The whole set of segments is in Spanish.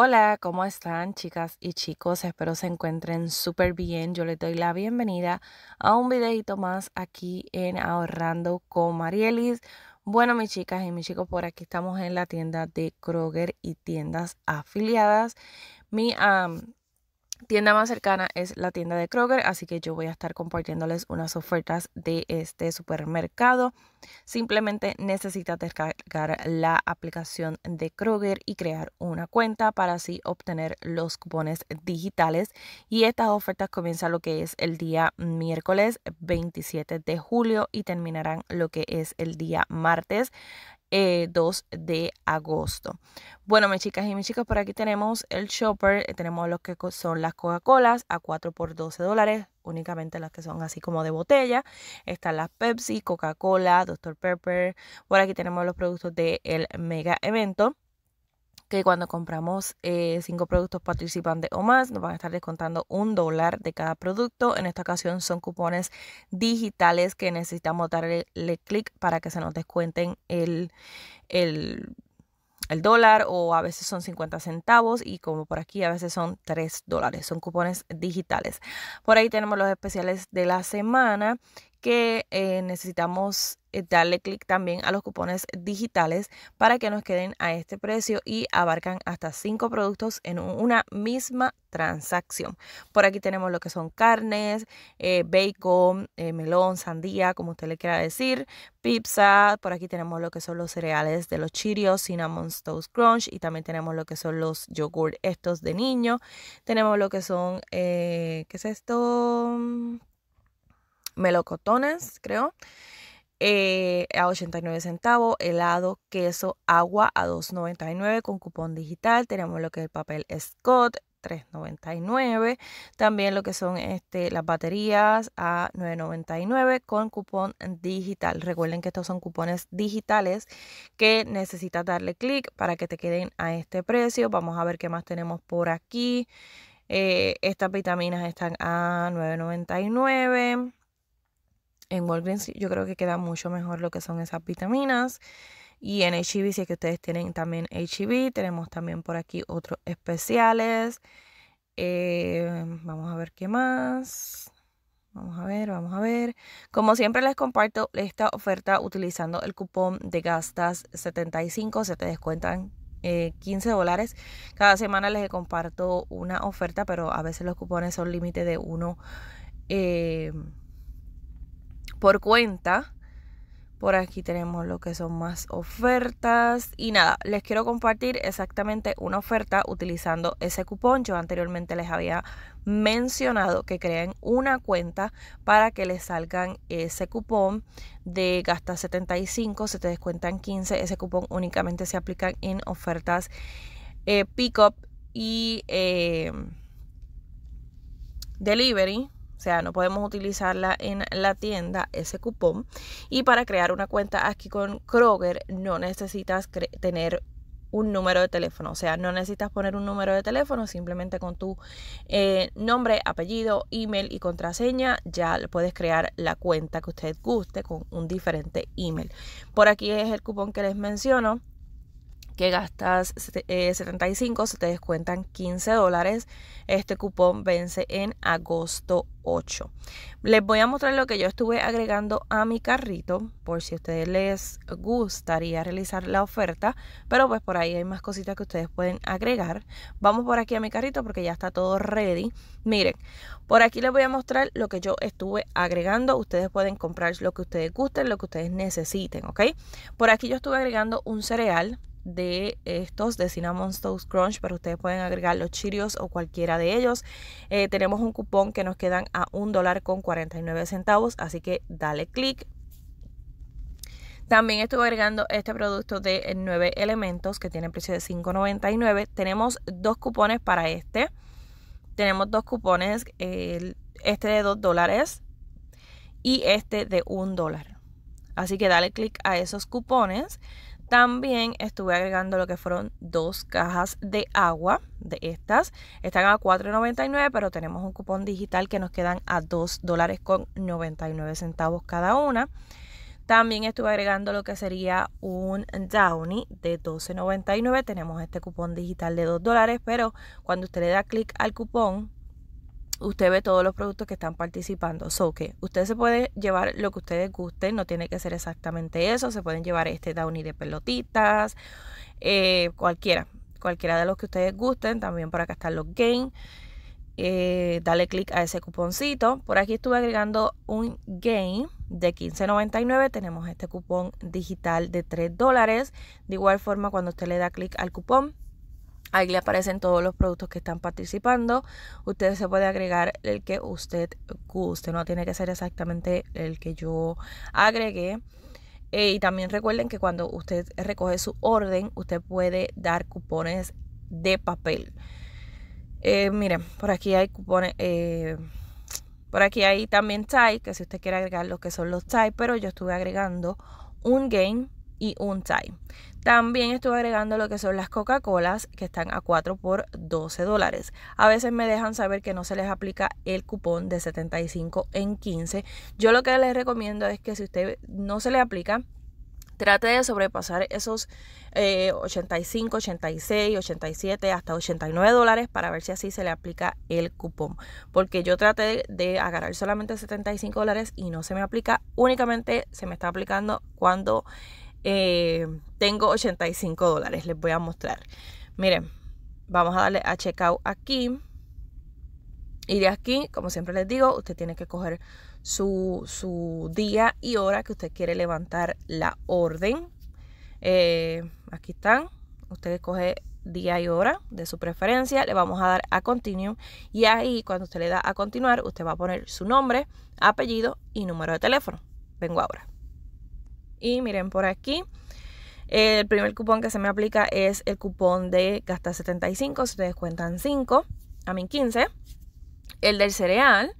Hola, ¿cómo están chicas y chicos? Espero se encuentren súper bien. Yo les doy la bienvenida a un videito más aquí en Ahorrando con Marielis. Bueno, mis chicas y mis chicos, por aquí estamos en la tienda de Kroger y tiendas afiliadas. Mi um, tienda más cercana es la tienda de Kroger, así que yo voy a estar compartiéndoles unas ofertas de este supermercado. Simplemente necesitas descargar la aplicación de Kroger y crear una cuenta para así obtener los cupones digitales. Y estas ofertas comienzan lo que es el día miércoles 27 de julio y terminarán lo que es el día martes 2 eh, de agosto. Bueno, mis chicas y mis chicas, por aquí tenemos el shopper, eh, tenemos los que son las Coca-Colas a 4 por 12 dólares, únicamente las que son así como de botella. Están las Pepsi, Coca-Cola, Dr. Pepper. Por aquí tenemos los productos del el mega evento que cuando compramos eh, cinco productos participantes o más, nos van a estar descontando un dólar de cada producto. En esta ocasión son cupones digitales que necesitamos darle clic para que se nos descuenten el, el, el dólar o a veces son 50 centavos y como por aquí a veces son 3 dólares. Son cupones digitales. Por ahí tenemos los especiales de la semana que eh, necesitamos eh, darle clic también a los cupones digitales para que nos queden a este precio y abarcan hasta cinco productos en una misma transacción. Por aquí tenemos lo que son carnes, eh, bacon, melón, sandía, como usted le quiera decir, pizza, por aquí tenemos lo que son los cereales de los Chirios, Cinnamon Toast Crunch y también tenemos lo que son los yogurt estos de niño. Tenemos lo que son, ¿qué es esto? melocotones, creo, eh, a 89 centavos, helado, queso, agua a 2.99 con cupón digital. Tenemos lo que es el papel Scott, 3.99. También lo que son este, las baterías a 9.99 con cupón digital. Recuerden que estos son cupones digitales que necesitas darle clic para que te queden a este precio. Vamos a ver qué más tenemos por aquí. Eh, estas vitaminas están a 9.99 en Walgreens yo creo que queda mucho mejor lo que son esas vitaminas. Y en HIV e si es que ustedes tienen también HIV e tenemos también por aquí otros especiales. Eh, vamos a ver qué más. Vamos a ver, vamos a ver. Como siempre les comparto esta oferta utilizando el cupón de gastas75. Se te descuentan 15 eh, dólares. Cada semana les comparto una oferta, pero a veces los cupones son límite de uno. Eh, por cuenta. Por aquí tenemos lo que son más ofertas. Y nada, les quiero compartir exactamente una oferta utilizando ese cupón. Yo anteriormente les había mencionado que creen una cuenta para que les salgan ese cupón de gasta 75, se te descuentan 15. Ese cupón únicamente se aplica en ofertas pickup eh, pick y eh, delivery. O sea, no podemos utilizarla en la tienda, ese cupón. Y para crear una cuenta aquí con Kroger no necesitas tener un número de teléfono. O sea, no necesitas poner un número de teléfono, simplemente con tu eh, nombre, apellido, email y contraseña ya puedes crear la cuenta que usted guste con un diferente email. Por aquí es el cupón que les menciono que gastas 75 eh, se te descuentan 15 dólares. Este cupón vence en agosto 8. Les voy a mostrar lo que yo estuve agregando a mi carrito por si a ustedes les gustaría realizar la oferta, pero pues por ahí hay más cositas que ustedes pueden agregar. Vamos por aquí a mi carrito porque ya está todo ready. Miren, por aquí les voy a mostrar lo que yo estuve agregando. Ustedes pueden comprar lo que ustedes gusten, lo que ustedes necesiten, ¿ok? Por aquí yo estuve agregando un cereal de estos de Cinnamon Toast Crunch, pero ustedes pueden agregar los chirios o cualquiera de ellos. Eh, tenemos un cupón que nos quedan a un dólar con 49 centavos, así que dale clic. También estuve agregando este producto de 9 elementos que tiene precio de 5.99. Tenemos dos cupones para este. Tenemos dos cupones, este de 2 dólares y este de 1 dólar. Así que dale clic a esos cupones también estuve agregando lo que fueron dos cajas de agua de estas. Están a $4.99, pero tenemos un cupón digital que nos quedan a $2.99 cada una. También estuve agregando lo que sería un Downy de $12.99. Tenemos este cupón digital de $2, pero cuando usted le da clic al cupón, usted ve todos los productos que están participando. So que usted se puede llevar lo que ustedes gusten, no tiene que ser exactamente eso. Se pueden llevar este downy de pelotitas, eh, cualquiera, cualquiera de los que ustedes gusten. También por acá están los game. Eh, dale clic a ese cuponcito. Por aquí estuve agregando un game de 15.99. Tenemos este cupón digital de 3 dólares. De igual forma, cuando usted le da clic al cupón, Ahí le aparecen todos los productos que están participando. Usted se puede agregar el que usted guste. No tiene que ser exactamente el que yo agregué. Eh, y también recuerden que cuando usted recoge su orden, usted puede dar cupones de papel. Eh, miren, por aquí hay cupones. Eh, por aquí hay también Type, que si usted quiere agregar lo que son los Type, pero yo estuve agregando un game y un time También estuve agregando lo que son las Coca-Colas que están a 4 por 12 dólares. A veces me dejan saber que no se les aplica el cupón de 75 en 15. Yo lo que les recomiendo es que si usted no se le aplica, trate de sobrepasar esos 85, 86, 87, hasta 89 dólares para ver si así se le aplica el cupón. Porque yo traté de agarrar solamente 75 dólares y no se me aplica, únicamente se me está aplicando cuando eh, tengo 85 dólares. Les voy a mostrar. Miren, vamos a darle a checkout aquí. Y de aquí, como siempre les digo, usted tiene que coger su, su día y hora que usted quiere levantar la orden. Eh, aquí están. Usted coge día y hora de su preferencia, le vamos a dar a continue y ahí cuando usted le da a continuar, usted va a poner su nombre, apellido y número de teléfono. Vengo ahora. Y miren por aquí. El primer cupón que se me aplica es el cupón de gasta 75, se ustedes descuentan 5, a mí 15. El del cereal,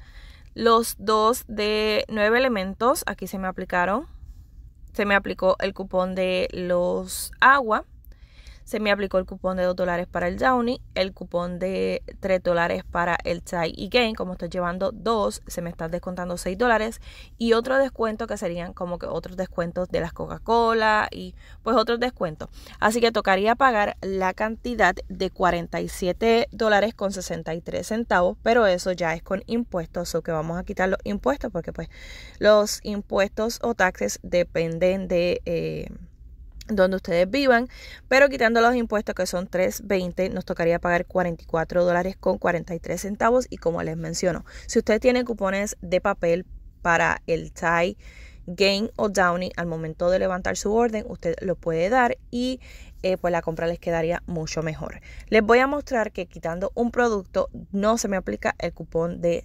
los dos de 9 elementos, aquí se me aplicaron, se me aplicó el cupón de los agua, se me aplicó el cupón de 2 dólares para el Downy, el cupón de 3 dólares para el Chai y Gain. Como estoy llevando 2, se me están descontando 6 dólares. Y otro descuento que serían como que otros descuentos de las Coca-Cola y pues otros descuentos. Así que tocaría pagar la cantidad de 47 dólares con 63 centavos, pero eso ya es con impuestos, o que vamos a quitar los impuestos porque pues los impuestos o taxes dependen de... Eh, donde ustedes vivan, pero quitando los impuestos que son 3.20, nos tocaría pagar 44 dólares con 43 centavos y como les menciono, si usted tiene cupones de papel para el TIE Gain o Downy al momento de levantar su orden, usted lo puede dar y eh, pues la compra les quedaría mucho mejor. Les voy a mostrar que quitando un producto no se me aplica el cupón de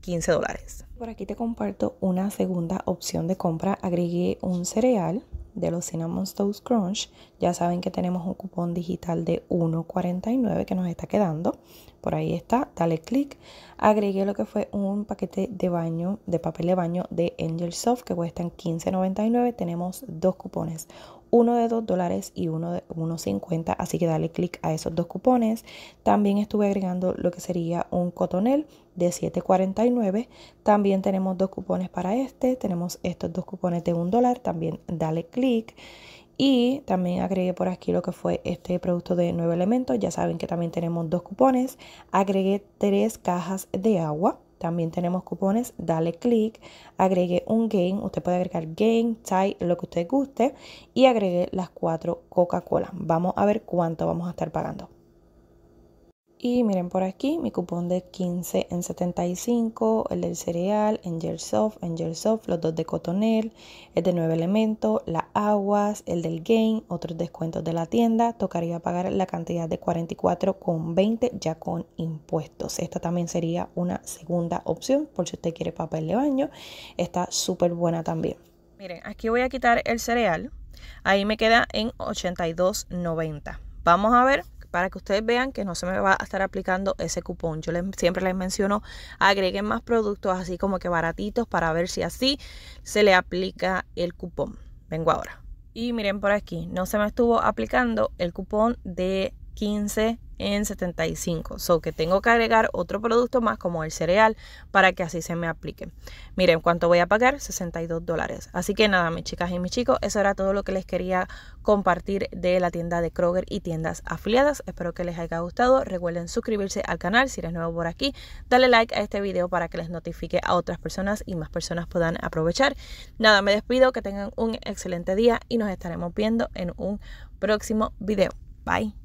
15 eh, dólares. Por aquí te comparto una segunda opción de compra. Agregué un cereal de los Cinnamon Toast Crunch, ya saben que tenemos un cupón digital de 1.49 que nos está quedando. Por ahí está, dale clic. Agregué lo que fue un paquete de baño, de papel de baño de Angel Soft que cuestan 15.99. Tenemos dos cupones, uno de 2 dólares y uno de 1.50, así que dale clic a esos dos cupones. También estuve agregando lo que sería un cotonel de 7.49. También tenemos dos cupones para este, tenemos estos dos cupones de 1 dólar, también dale clic. Y también agregué por aquí lo que fue este producto de 9 elementos. Ya saben que también tenemos dos cupones. Agregué tres cajas de agua también tenemos cupones, dale clic, agregue un game, usted puede agregar game, tie, lo que usted guste y agregue las cuatro Coca-Cola. Vamos a ver cuánto vamos a estar pagando. Y miren por aquí mi cupón de 15 en 75, el del cereal, en Soft, en Soft, los dos de Cotonel, el de 9 elementos, las aguas, el del Gain, otros descuentos de la tienda. Tocaría pagar la cantidad de 44,20 ya con impuestos. Esta también sería una segunda opción por si usted quiere papel de baño. Está súper buena también. Miren, aquí voy a quitar el cereal. Ahí me queda en 82,90. Vamos a ver para que ustedes vean que no se me va a estar aplicando ese cupón. Yo les, siempre les menciono, agreguen más productos así como que baratitos para ver si así se le aplica el cupón. Vengo ahora. Y miren por aquí, no se me estuvo aplicando el cupón de 15 en 75. So que tengo que agregar otro producto más como el cereal para que así se me aplique. Miren, ¿cuánto voy a pagar? 62 dólares. Así que nada, mis chicas y mis chicos, eso era todo lo que les quería compartir de la tienda de Kroger y tiendas afiliadas. Espero que les haya gustado. Recuerden suscribirse al canal si eres nuevo por aquí. Dale like a este video para que les notifique a otras personas y más personas puedan aprovechar. Nada, me despido, que tengan un excelente día y nos estaremos viendo en un próximo video. Bye.